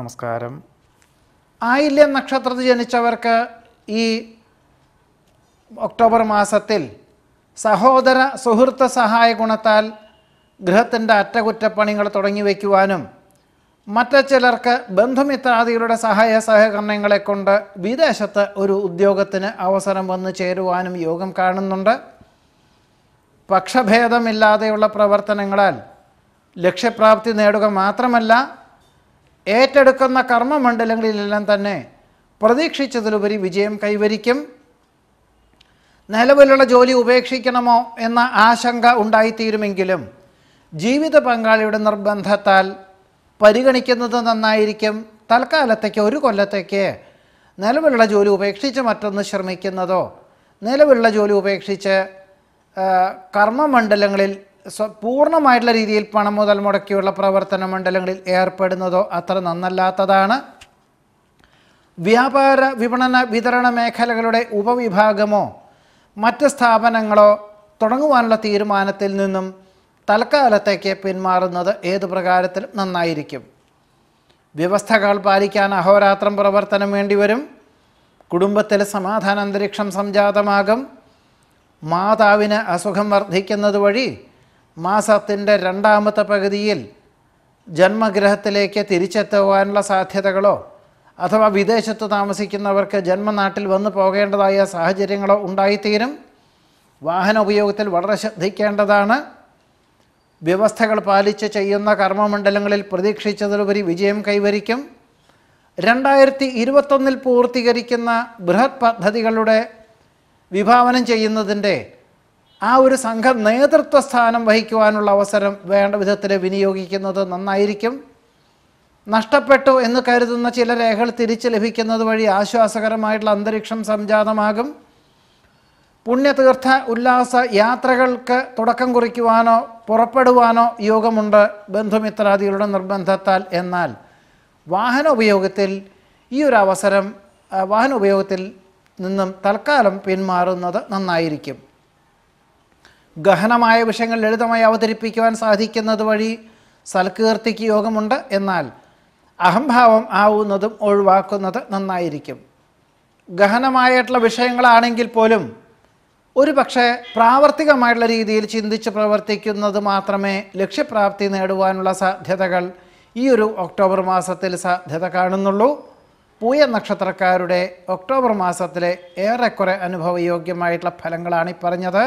നമസ്കാരം ആയില്യം നക്ഷത്രത്തിൽ ജനിച്ചവർക്ക് ഈ ഒക്ടോബർ മാസത്തിൽ സഹോദര സുഹൃത്ത് സഹായ ഗുണത്താൽ ഗൃഹത്തിൻ്റെ അറ്റകുറ്റപ്പണികൾ തുടങ്ങി വയ്ക്കുവാനും മറ്റു ചിലർക്ക് ബന്ധുമിത്രാദികളുടെ സഹായ സഹകരണങ്ങളെ കൊണ്ട് വിദേശത്ത് ഒരു ഉദ്യോഗത്തിന് അവസരം വന്നു ചേരുവാനും യോഗം കാണുന്നുണ്ട് പക്ഷഭേദമില്ലാതെയുള്ള പ്രവർത്തനങ്ങളാൽ ലക്ഷ്യപ്രാപ്തി നേടുക മാത്രമല്ല ഏറ്റെടുക്കുന്ന കർമ്മമണ്ഡലങ്ങളിലെല്ലാം തന്നെ പ്രതീക്ഷിച്ചതിലുപരി വിജയം കൈവരിക്കും നിലവിലുള്ള ജോലി ഉപേക്ഷിക്കണമോ എന്ന ആശങ്ക ഉണ്ടായിത്തീരുമെങ്കിലും ജീവിത പങ്കാളിയുടെ നിർബന്ധത്താൽ പരിഗണിക്കുന്നത് നന്നായിരിക്കും തൽക്കാലത്തേക്ക് ഒരു കൊല്ലത്തേക്ക് നിലവിലുള്ള ജോലി ഉപേക്ഷിച്ച് മറ്റൊന്ന് ശ്രമിക്കുന്നതോ നിലവിലുള്ള ജോലി ഉപേക്ഷിച്ച് കർമ്മമണ്ഡലങ്ങളിൽ പൂർണ്ണമായിട്ടുള്ള രീതിയിൽ പണം മുതൽ മുടക്കിയുള്ള പ്രവർത്തന മണ്ഡലങ്ങളിൽ ഏർപ്പെടുന്നതോ അത്ര നന്നല്ലാത്തതാണ് വ്യാപാര വിപണന വിതരണ മേഖലകളുടെ ഉപവിഭാഗമോ മറ്റ് സ്ഥാപനങ്ങളോ തുടങ്ങുവാനുള്ള തീരുമാനത്തിൽ നിന്നും തൽക്കാലത്തേക്ക് പിന്മാറുന്നത് ഏതു പ്രകാരത്തിലും നന്നായിരിക്കും വ്യവസ്ഥകൾ പാലിക്കാൻ അഹോരാത്രം പ്രവർത്തനം വേണ്ടിവരും കുടുംബത്തിൽ സമാധാന അന്തരീക്ഷം സംജാതമാകും മാതാവിന് അസുഖം വർദ്ധിക്കുന്നത് വഴി മാസത്തിൻ്റെ രണ്ടാമത്തെ പകുതിയിൽ ജന്മഗ്രഹത്തിലേക്ക് തിരിച്ചെത്തുവാനുള്ള സാധ്യതകളോ അഥവാ വിദേശത്ത് താമസിക്കുന്നവർക്ക് ജന്മനാട്ടിൽ വന്നു പോകേണ്ടതായ സാഹചര്യങ്ങളോ ഉണ്ടായിത്തീരും വാഹന ഉപയോഗത്തിൽ വളരെ ശ്രദ്ധിക്കേണ്ടതാണ് വ്യവസ്ഥകൾ പാലിച്ച് ചെയ്യുന്ന കർമ്മമണ്ഡലങ്ങളിൽ പ്രതീക്ഷിച്ചതിലുപരി വിജയം കൈവരിക്കും രണ്ടായിരത്തി ഇരുപത്തൊന്നിൽ പൂർത്തീകരിക്കുന്ന ബൃഹത് പദ്ധതികളുടെ വിഭാവനം ചെയ്യുന്നതിൻ്റെ ആ ഒരു സംഘം നേതൃത്വ സ്ഥാനം വഹിക്കുവാനുള്ള അവസരം വേണ്ട വിധത്തിൽ വിനിയോഗിക്കുന്നത് നന്നായിരിക്കും നഷ്ടപ്പെട്ടു എന്ന് കരുതുന്ന ചില രേഖകൾ തിരിച്ച് ലഭിക്കുന്നത് വഴി ആശ്വാസകരമായിട്ടുള്ള അന്തരീക്ഷം സംജാതമാകും പുണ്യതീർത്ഥ ഉല്ലാസ യാത്രകൾക്ക് തുടക്കം കുറിക്കുവാനോ പുറപ്പെടുവാനോ യോഗമുണ്ട് ബന്ധുമിത്രാദികളുടെ നിർബന്ധത്താൽ എന്നാൽ വാഹന ഉപയോഗത്തിൽ ഈ ഒരു അവസരം വാഹന ഉപയോഗത്തിൽ നിന്നും തൽക്കാലം പിന്മാറുന്നത് നന്നായിരിക്കും ഗഹനമായ വിഷയങ്ങൾ ലളിതമായി അവതരിപ്പിക്കുവാൻ സാധിക്കുന്നത് വഴി സൽകീർത്തിക്ക് യോഗമുണ്ട് എന്നാൽ അഹംഭാവം ആവുന്നതും ഒഴിവാക്കുന്നത് നന്നായിരിക്കും ഗഹനമായിട്ടുള്ള വിഷയങ്ങളാണെങ്കിൽ പോലും ഒരു പക്ഷേ പ്രാവർത്തികമായിട്ടുള്ള രീതിയിൽ ചിന്തിച്ച് പ്രവർത്തിക്കുന്നത് മാത്രമേ ലക്ഷ്യപ്രാപ്തി നേടുവാനുള്ള സാധ്യതകൾ ഈ ഒരു ഒക്ടോബർ മാസത്തിൽ സാധ്യത കാണുന്നുള്ളൂ പൂയ നക്ഷത്രക്കാരുടെ ഒക്ടോബർ മാസത്തിലെ ഏറെക്കുറെ അനുഭവയോഗ്യമായിട്ടുള്ള ഫലങ്ങളാണ് ഈ പറഞ്ഞത്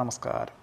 നമസ്കാരം